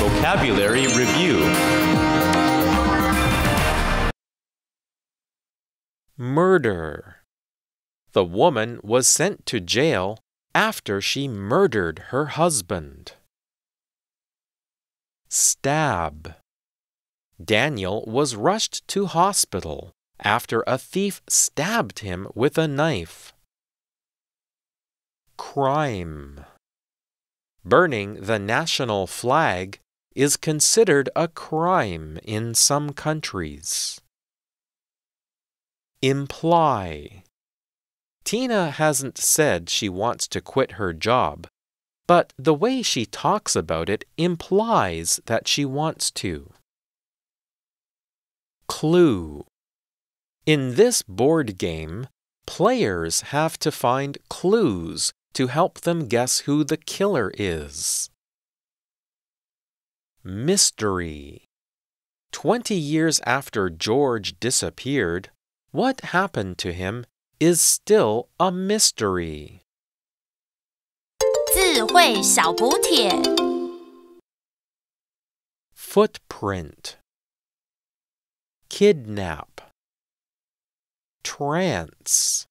Vocabulary Review Murder The woman was sent to jail after she murdered her husband. Stab Daniel was rushed to hospital after a thief stabbed him with a knife. Crime Burning the national flag is considered a crime in some countries. Imply Tina hasn't said she wants to quit her job, but the way she talks about it implies that she wants to. Clue In this board game, players have to find clues to help them guess who the killer is. Mystery Twenty years after George disappeared, what happened to him is still a mystery. Footprint Kidnap Trance